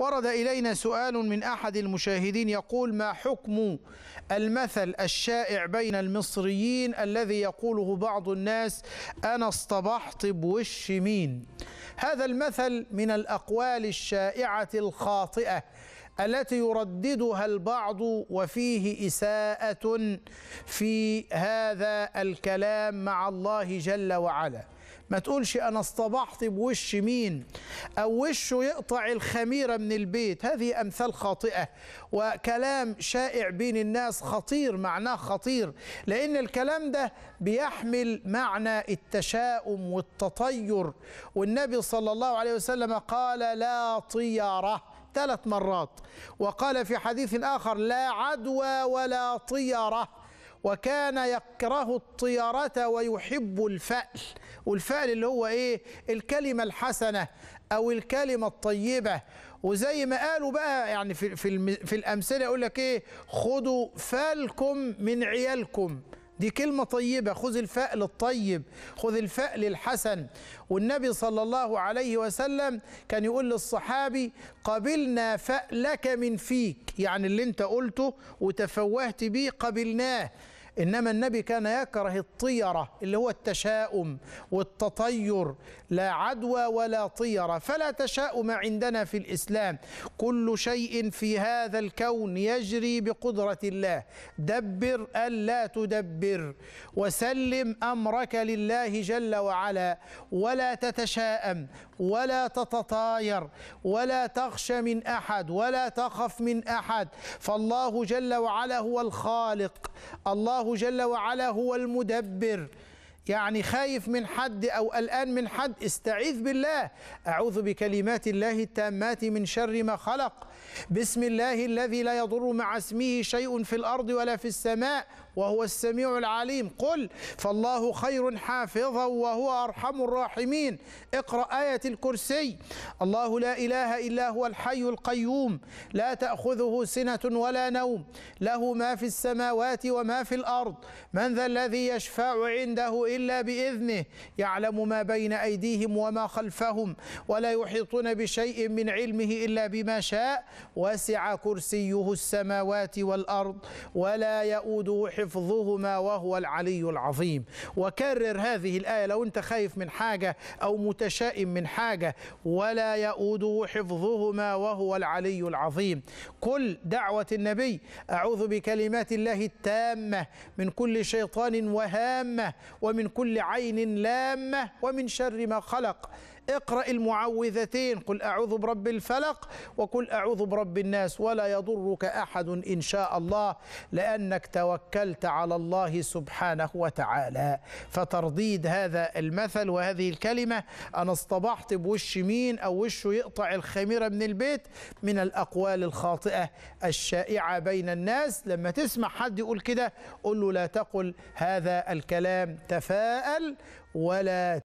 ورد إلينا سؤال من أحد المشاهدين يقول ما حكم المثل الشائع بين المصريين الذي يقوله بعض الناس أنا اصطبحت بوش مين هذا المثل من الأقوال الشائعة الخاطئة التي يرددها البعض وفيه إساءة في هذا الكلام مع الله جل وعلا ما تقولش أنا اصطبحت بوش مين أو وشه يقطع الخميرة من البيت هذه أمثال خاطئة وكلام شائع بين الناس خطير معناه خطير لأن الكلام ده بيحمل معنى التشاؤم والتطير والنبي صلى الله عليه وسلم قال لا طيره ثلاث مرات وقال في حديث آخر لا عدوى ولا طيرة وكان يكره الطيرة ويحب الفأل والفأل اللي هو إيه الكلمة الحسنة أو الكلمة الطيبة وزي ما قالوا بقى يعني في, في, في الأمثلة يقول لك إيه خدوا فالكم من عيالكم دي كلمة طيبة خذ الفأل للطيب خذ الفأل للحسن والنبي صلى الله عليه وسلم كان يقول للصحابي قبلنا فألك من فيك يعني اللي انت قلته وتفوهت بيه قبلناه إنما النبي كان يكره الطيرة اللي هو التشاؤم والتطير لا عدوى ولا طيرة فلا تشاؤم عندنا في الإسلام كل شيء في هذا الكون يجري بقدرة الله دبر ألا تدبر وسلم أمرك لله جل وعلا ولا تتشاءم ولا تتطاير ولا تخشى من أحد ولا تخف من أحد فالله جل وعلا هو الخالق الله جل وعلا هو المدبر يعني خايف من حد أو الآن من حد استعيذ بالله أعوذ بكلمات الله التامات من شر ما خلق بسم الله الذي لا يضر مع اسمه شيء في الأرض ولا في السماء وهو السميع العليم قل فالله خير حافظا وهو أرحم الراحمين اقرأ آية الكرسي الله لا إله إلا هو الحي القيوم لا تأخذه سنة ولا نوم له ما في السماوات وما في الأرض من ذا الذي يشفع عنده إلا بإذنه يعلم ما بين أيديهم وما خلفهم ولا يحيطون بشيء من علمه إلا بما شاء وسع كرسيه السماوات والأرض ولا يؤوده حفظهما وهو العلي العظيم وكرر هذه الآية لو أنت خايف من حاجة أو متشائم من حاجة ولا يؤوده حفظهما وهو العلي العظيم كل دعوة النبي أعوذ بكلمات الله التامة من كل شيطان وهامة ومن كل عين لامة ومن شر ما خلق اقرأ المعوذتين قل أعوذ برب الفلق وقل أعوذ برب الناس ولا يضرك أحد إن شاء الله لأنك توكلت على الله سبحانه وتعالى فترديد هذا المثل وهذه الكلمة أنا اصطبحت بوش مين أو وشه يقطع الخميرة من البيت من الأقوال الخاطئة الشائعة بين الناس لما تسمع حد يقول كده قل له لا تقل هذا الكلام تفاءل ولا